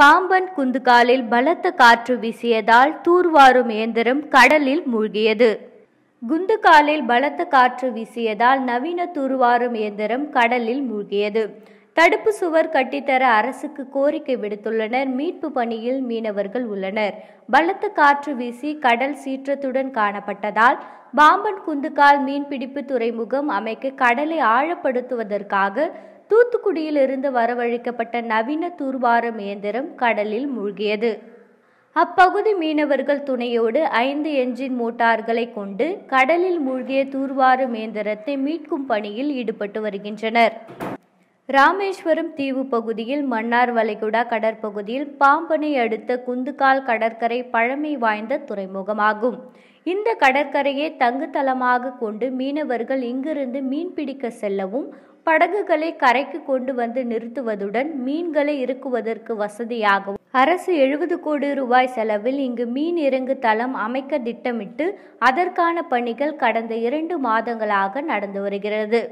பாம்பன் குந்துகாலில் பலத்த காற்று வீசியதால் தூர்வாரும் இயந்திரம் கடலில் மூழ்கியது குந்துகாலில் பலத்த காற்று வீசியதால் நவீன தூர்வாரும் இயந்திரம் கடலில் மூழ்கியது தடுப்பு சுவர் கட்டித்தர அரசுக்கு கோரிக்கை விடுத்துள்ளனர் மீட்பு பணியில் மீனவர்கள் உள்ளனர் பலத்த காற்று வீசி கடல் சீற்றத்துடன் காணப்பட்டதால் பாம்பன் குந்துகால் மீன்பிடிப்பு துறைமுகம் அமைக்க கடலை ஆழப்படுத்துவதற்காக தூத்துக்குடியிலிருந்து வரவழைக்கப்பட்ட நவீன தூர்வார இயந்திரம் கடலில் மூழ்கியது அப்பகுதி மீனவர்கள் துணையோடு ஐந்து என்ஜின் மோட்டார்களை கொண்டு கடலில் மூழ்கிய தூர்வாரம் இயந்திரத்தை மீட்கும் பணியில் ஈடுபட்டு வருகின்றனர் ராமேஸ்வரம் தீவு பகுதியில் மன்னார் வளைகுடா கடற்பகுதியில் பாம்பனை அடுத்த குந்துக்கால் கடற்கரை பழமை வாய்ந்த துறைமுகமாகும் இந்த கடற்கரையை தங்குத்தளமாக கொண்டு மீனவர்கள் இங்கிருந்து மீன்பிடிக்க செல்லவும் படகுகளை கரைக்கு கொண்டு வந்து நிறுத்துவதுடன் மீன்களை இறுக்குவதற்கு வசதியாகவும் அரசு எழுபது கோடி ரூபாய் செலவில் இங்கு மீன் இறங்கு தளம் அமைக்க திட்டமிட்டு அதற்கான பணிகள் கடந்த இரண்டு மாதங்களாக நடந்து வருகிறது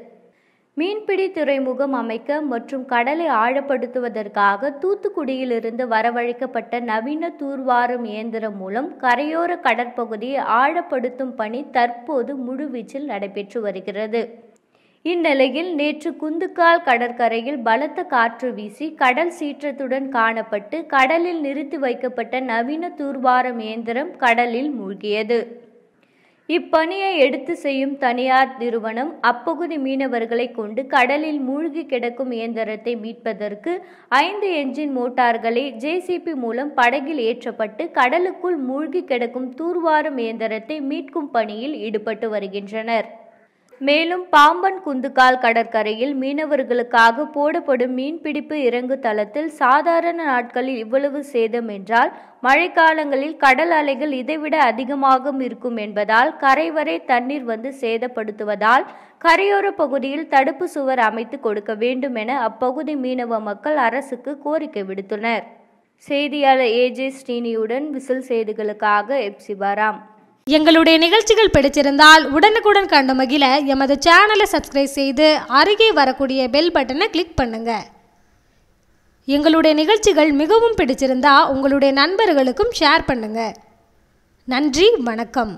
மீன்பிடி துறைமுகம் அமைக்க மற்றும் கடலை ஆழப்படுத்துவதற்காக தூத்துக்குடியிலிருந்து வரவழைக்கப்பட்ட நவீன தூர்வாரும் இயந்திரம் மூலம் கரையோர கடற்பகுதியை ஆழப்படுத்தும் பணி தற்போது முழுவீச்சில் நடைபெற்று வருகிறது இந்நிலையில் நேற்று குந்துக்கால் கடற்கரையில் பலத்த காற்று வீசி கடல் சீற்றத்துடன் காணப்பட்டு கடலில் நிறுத்தி வைக்கப்பட்ட நவீன தூர்வாரம் இயந்திரம் கடலில் மூழ்கியது இப்பணியை எடுத்து செய்யும் தனியார் நிறுவனம் அப்பகுதி மீனவர்களை கொண்டு கடலில் மூழ்கி கிடக்கும் இயந்திரத்தை மீட்பதற்கு ஐந்து என்ஜின் மோட்டார்களை ஜேசிபி மூலம் படகில் ஏற்றப்பட்டு கடலுக்குள் மூழ்கி கிடக்கும் தூர்வாரும் இயந்திரத்தை மீட்கும் பணியில் ஈடுபட்டு வருகின்றனர் மேலும் பாம்பன் குந்துக்கால் கடற்கரையில் மீனவர்களுக்காக போடப்படும் மீன்பிடிப்பு இறங்கு தளத்தில் சாதாரண நாட்களில் இவ்வளவு சேதம் என்றால் மழைக்காலங்களில் கடல் அலைகள் இதைவிட அதிகமாக இருக்கும் என்பதால் கரை வரை தண்ணீர் வந்து சேதப்படுத்துவதால் கரையோர பகுதியில் தடுப்பு சுவர் அமைத்து கொடுக்க வேண்டும் என அப்பகுதி மீனவ மக்கள் அரசுக்கு கோரிக்கை விடுத்தனர் செய்தியாளர் ஏஜே ஸ்ரீனியுடன் விசில் செய்திகளுக்காக எப்சிபாராம் எங்களுடைய நிகழ்ச்சிகள் பிடிச்சிருந்தால் உடனுக்குடன் கண்டு மகிழ எமது சேனலை சப்ஸ்கிரைப் செய்து அருகே வரக்கூடிய பெல் பட்டனை கிளிக் பண்ணுங்க எங்களுடைய நிகழ்ச்சிகள் மிகவும் பிடிச்சிருந்தா உங்களுடைய நண்பர்களுக்கும் ஷேர் பண்ணுங்க நன்றி வணக்கம்